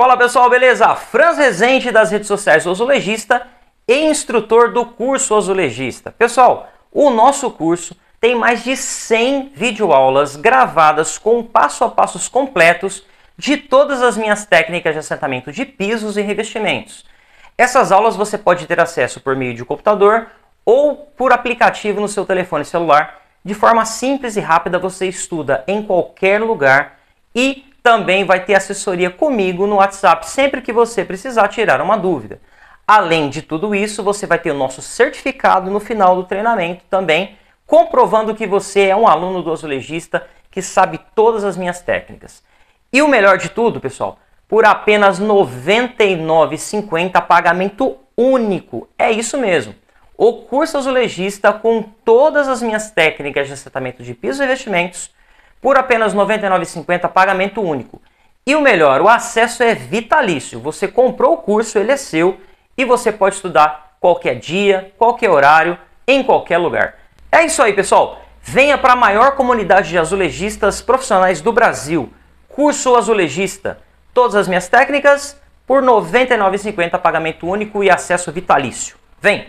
Fala pessoal, beleza? Franz Rezende das redes sociais azulejista e instrutor do curso azulejista. Pessoal, o nosso curso tem mais de 100 videoaulas gravadas com passo a passos completos de todas as minhas técnicas de assentamento de pisos e revestimentos. Essas aulas você pode ter acesso por meio de computador ou por aplicativo no seu telefone celular. De forma simples e rápida você estuda em qualquer lugar e também vai ter assessoria comigo no WhatsApp sempre que você precisar tirar uma dúvida. Além de tudo isso, você vai ter o nosso certificado no final do treinamento também, comprovando que você é um aluno do azulejista que sabe todas as minhas técnicas. E o melhor de tudo, pessoal, por apenas R$ 99,50 pagamento único. É isso mesmo. O curso azulejista com todas as minhas técnicas de tratamento de pisos e vestimentos por apenas R$ 99,50 pagamento único. E o melhor, o acesso é vitalício. Você comprou o curso, ele é seu e você pode estudar qualquer dia, qualquer horário, em qualquer lugar. É isso aí, pessoal. Venha para a maior comunidade de azulejistas profissionais do Brasil. Curso Azulejista. Todas as minhas técnicas por R$ 99,50 pagamento único e acesso vitalício. Vem!